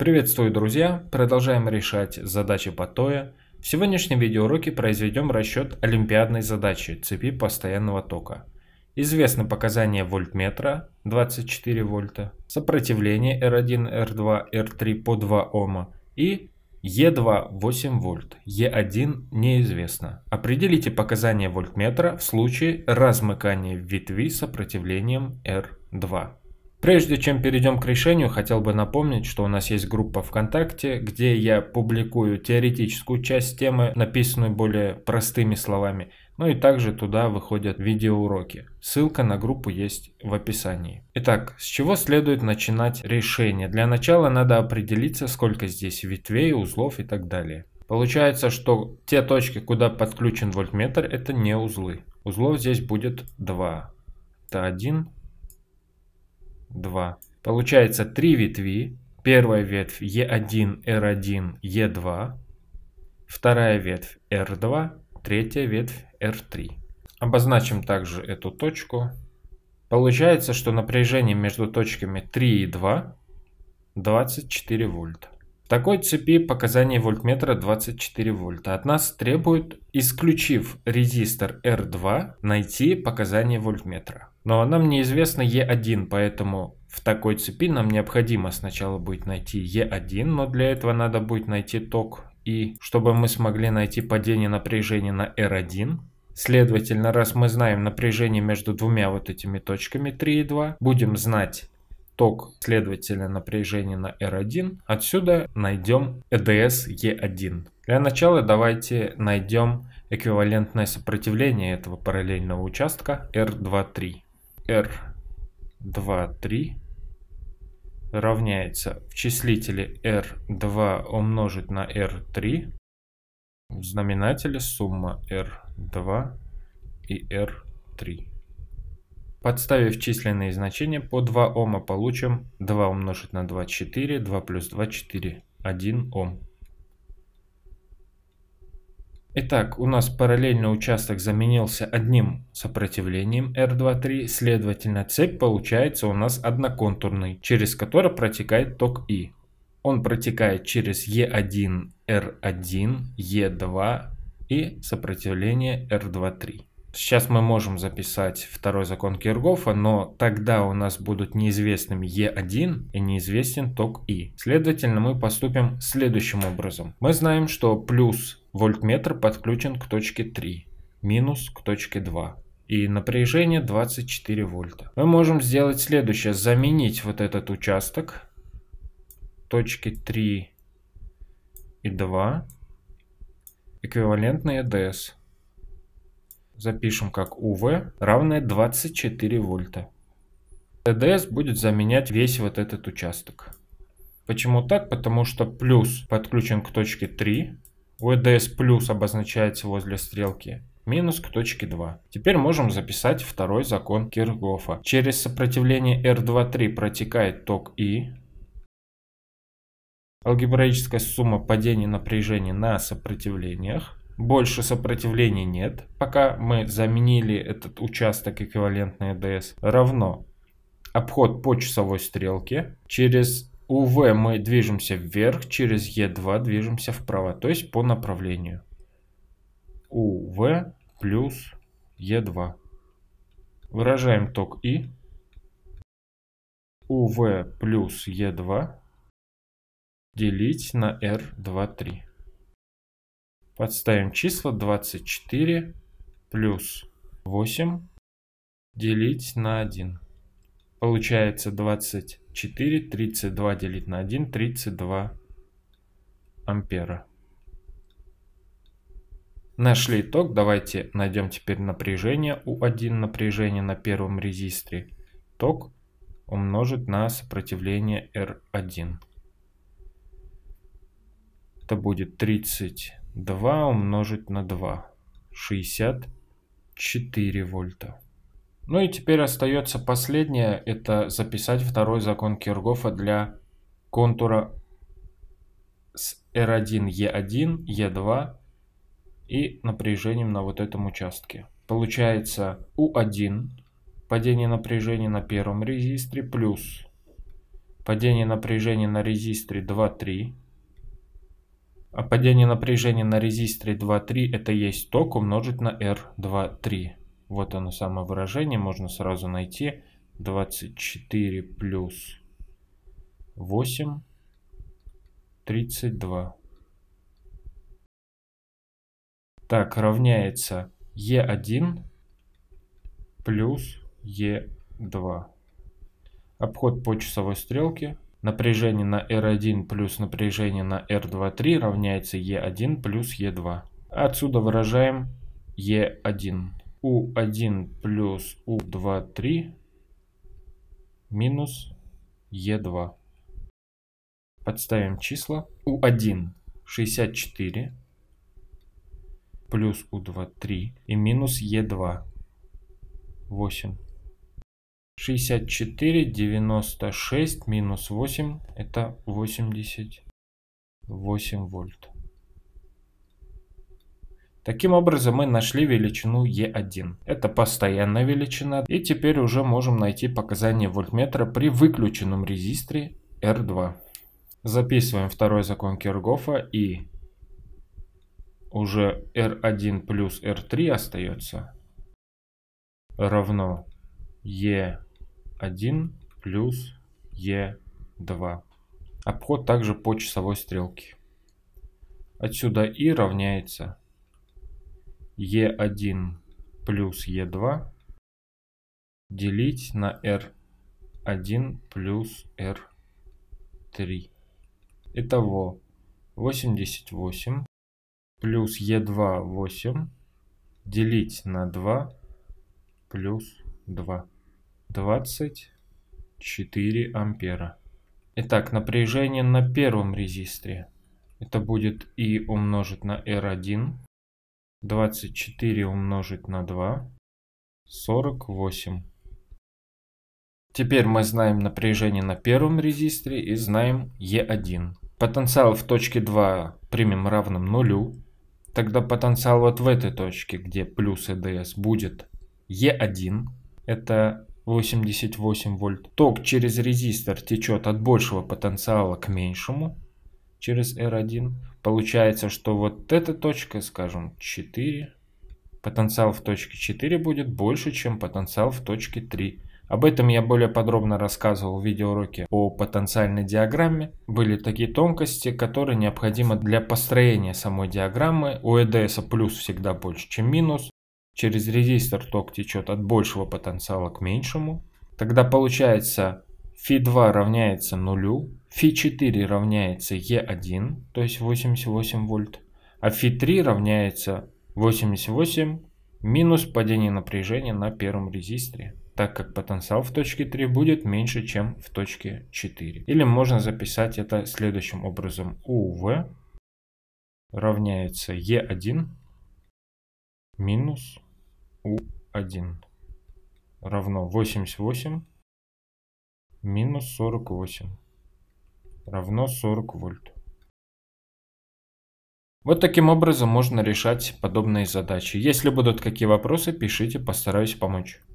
Приветствую, друзья! Продолжаем решать задачи по ТОЯ. В сегодняшнем видеоуроке произведем расчет олимпиадной задачи цепи постоянного тока. Известны показания вольтметра 24 вольта, сопротивление R1, R2, R3 по 2 Ома и E2 8 вольт, E1 неизвестно. Определите показания вольтметра в случае размыкания ветви сопротивлением R2. Прежде чем перейдем к решению, хотел бы напомнить, что у нас есть группа ВКонтакте, где я публикую теоретическую часть темы, написанную более простыми словами, ну и также туда выходят видеоуроки. Ссылка на группу есть в описании. Итак, с чего следует начинать решение? Для начала надо определиться, сколько здесь ветвей, узлов и так далее. Получается, что те точки, куда подключен вольтметр, это не узлы. Узлов здесь будет 2. Это 1, 2. Получается три ветви. Первая ветвь E1, R1, E2. Вторая ветвь R2. Третья ветвь R3. Обозначим также эту точку. Получается, что напряжение между точками 3 и 2 24 вольта такой цепи показания вольтметра 24 вольта. От нас требует, исключив резистор R2, найти показания вольтметра. Но нам неизвестно E1, поэтому в такой цепи нам необходимо сначала будет найти E1, но для этого надо будет найти ток И, чтобы мы смогли найти падение напряжения на R1, Следовательно, раз мы знаем напряжение между двумя вот этими точками 3 и 2, будем знать ток следовательно, напряжение на R1, отсюда найдем EDS E1. Для начала давайте найдем эквивалентное сопротивление этого параллельного участка R23. R23 равняется в числителе R2 умножить на R3, в знаменателе сумма R2 и R3. Подставив численные значения по 2 Ома получим 2 умножить на 2 4, 2 плюс 2 4, 1 Ом. Итак, у нас параллельно участок заменился одним сопротивлением R23, следовательно цепь получается у нас одноконтурной, через которую протекает ток И. Он протекает через E1, R1, E2 и сопротивление R23. Сейчас мы можем записать второй закон Киргофа, но тогда у нас будут неизвестными Е1 и неизвестен ток И. Следовательно, мы поступим следующим образом. Мы знаем, что плюс вольтметр подключен к точке 3, минус к точке 2 и напряжение 24 вольта. Мы можем сделать следующее. Заменить вот этот участок точки 3 и 2 эквивалентные ДС запишем как Uv равное 24 вольта. ТДС будет заменять весь вот этот участок. Почему так? Потому что плюс подключен к точке 3. УДС плюс обозначается возле стрелки минус к точке 2. Теперь можем записать второй закон Киргофа. Через сопротивление R23 протекает ток И. Алгебраическая сумма падений напряжений на сопротивлениях. Больше сопротивления нет, пока мы заменили этот участок эквивалентной ДС. Равно обход по часовой стрелке. Через УВ мы движемся вверх, через Е2 движемся вправо, то есть по направлению. УВ плюс Е2. Выражаем ток И. УВ плюс Е2 делить на R23. Подставим числа 24 плюс 8 делить на 1. Получается 24, 32 делить на 1, 32 ампера. Нашли итог, давайте найдем теперь напряжение. У1 напряжение на первом резисторе. Ток умножить на сопротивление R1. Это будет 30 2 умножить на 2. 64 вольта. Ну и теперь остается последнее, это записать второй закон Киргофа для контура с R1, E1, E2 и напряжением на вот этом участке. Получается U1 падение напряжения на первом резисторе плюс падение напряжения на резистре 2,3 а падение напряжения на резисторе 2,3 это есть ток умножить на R2,3. Вот оно самое выражение, можно сразу найти. 24 плюс 8, 32. Так, равняется e 1 плюс e 2 Обход по часовой стрелке Напряжение на R1 плюс напряжение на R23 равняется E1 плюс E2. Отсюда выражаем E1. U1 плюс U23 минус E2. Подставим числа. U1 64 плюс U23 и минус E2 8. 64, 96, минус 8, это 88 вольт. Таким образом мы нашли величину е 1 Это постоянная величина. И теперь уже можем найти показания вольтметра при выключенном резисторе R2. Записываем второй закон Киргофа и уже R1 плюс R3 остается равно е 1 плюс Е2. Обход также по часовой стрелке. Отсюда И равняется Е1 плюс Е2 делить на R1 плюс R3. Итого 88 плюс Е2 8 делить на 2 плюс 2. 24 ампера. Итак, напряжение на первом резисторе. Это будет И умножить на R1, 24 умножить на 2, 48. Теперь мы знаем напряжение на первом резисторе и знаем E1. Потенциал в точке 2 примем равным нулю. Тогда потенциал вот в этой точке, где плюс EDS, будет E1. Это 88 вольт. Ток через резистор течет от большего потенциала к меньшему через R1. Получается, что вот эта точка, скажем, 4, потенциал в точке 4 будет больше, чем потенциал в точке 3. Об этом я более подробно рассказывал в видеоуроке о потенциальной диаграмме. Были такие тонкости, которые необходимы для построения самой диаграммы. У EDS плюс всегда больше, чем минус через резистор ток течет от большего потенциала к меньшему. Тогда получается φ2 равняется нулю, φ4 равняется e 1 то есть 88 вольт, а φ3 равняется 88 минус падение напряжения на первом резисторе, так как потенциал в точке 3 будет меньше, чем в точке 4. Или можно записать это следующим образом. УВ равняется e 1 минус u1 равно 88 минус 48 равно 40 вольт. Вот таким образом можно решать подобные задачи. Если будут какие вопросы, пишите, постараюсь помочь.